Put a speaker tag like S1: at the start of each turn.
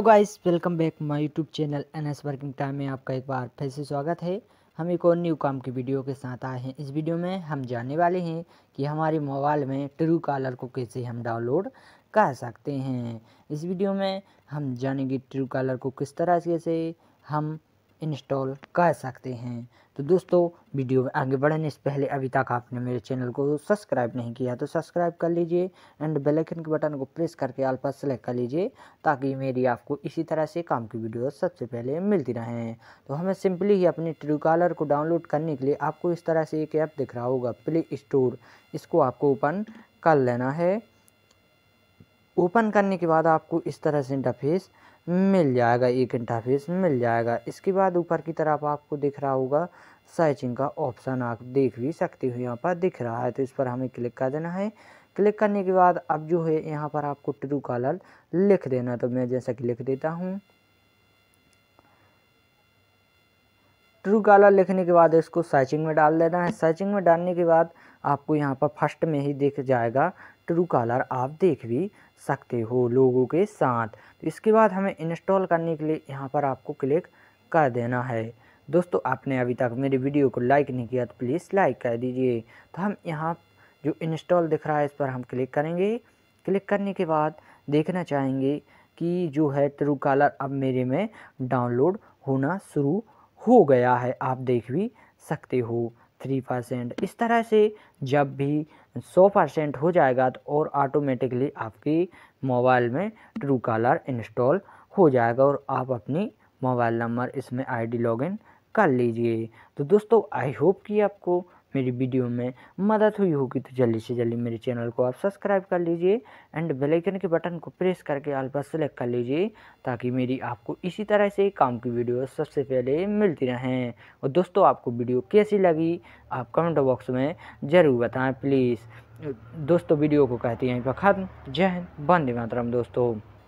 S1: तो guys welcome back my YouTube channel N S working time में आपका एक बार फिर से स्वागत है हम एक और न्यू काम की वीडियो के साथ आए हैं इस वीडियो में हम जानने वाले हैं कि हमारे मोबाइल में ट्रू कॉलर को कैसे हम डाउनलोड कर सकते हैं इस वीडियो में हम जानेंगे ट्रू कॉलर को किस तरह से हम इंस्टॉल कर सकते हैं तो दोस्तों वीडियो में आगे बढ़ने से पहले अभी तक आपने मेरे चैनल को सब्सक्राइब नहीं किया तो सब्सक्राइब कर लीजिए एंड बेल आइकन के बटन को प्रेस करके आल पर सेलेक्ट कर लीजिए ताकि मेरी आपको इसी तरह से काम की वीडियो सबसे पहले मिलती रहें तो हमें सिंपली ही अपने ट्रू कॉलर को डाउनलोड करने के लिए आपको इस तरह से एक ऐप दिख रहा होगा प्ले स्टोर इसको आपको ओपन कर लेना है ओपन करने के बाद आपको इस तरह से इंटरफेस मिल जाएगा एक इंटरफेस मिल जाएगा इसके बाद ऊपर की तरफ आपको दिख रहा होगा सर्चिंग का ऑप्शन आप देख भी सकते हो यहाँ पर दिख रहा है तो इस पर हमें क्लिक कर देना है क्लिक करने के बाद अब जो है यहाँ पर आपको ट्रू कॉलर लिख देना तो मैं जैसा कि लिख देता हूँ ट्रू कॉलर लिखने के बाद इसको सर्चिंग में डाल देना है सर्चिंग में डालने के बाद आपको यहाँ पर फर्स्ट में ही दिख जाएगा ट्रू कॉलर आप देख भी सकते हो लोगों के साथ तो इसके बाद हमें इंस्टॉल करने के लिए यहाँ पर आपको क्लिक कर देना है दोस्तों आपने अभी तक मेरी वीडियो को लाइक नहीं किया तो प्लीज़ लाइक कर दीजिए तो हम यहाँ जो इंस्टॉल दिख रहा है इस पर हम क्लिक करेंगे क्लिक करने के बाद देखना चाहेंगे कि जो है ट्रू कॉलर अब मेरे में डाउनलोड होना शुरू हो गया है आप देख भी सकते हो थ्री परसेंट इस तरह से जब भी सौ परसेंट हो जाएगा तो और ऑटोमेटिकली आपके मोबाइल में ट्रू कॉलर इंस्टॉल हो जाएगा और आप अपनी मोबाइल नंबर इसमें आईडी लॉगिन कर लीजिए तो दोस्तों आई होप कि आपको मेरी वीडियो में मदद हुई होगी तो जल्दी से जल्दी मेरे चैनल को आप सब्सक्राइब कर लीजिए एंड बेल आइकन के बटन को प्रेस करके ऑल पर सेलेक्ट कर लीजिए ताकि मेरी आपको इसी तरह से काम की वीडियो सबसे पहले मिलती रहें और दोस्तों आपको वीडियो कैसी लगी आप कमेंट बॉक्स में ज़रूर बताएँ प्लीज़ दोस्तों वीडियो को कहती हैं ख़त्म जय हिंद बंदे मातरम दोस्तों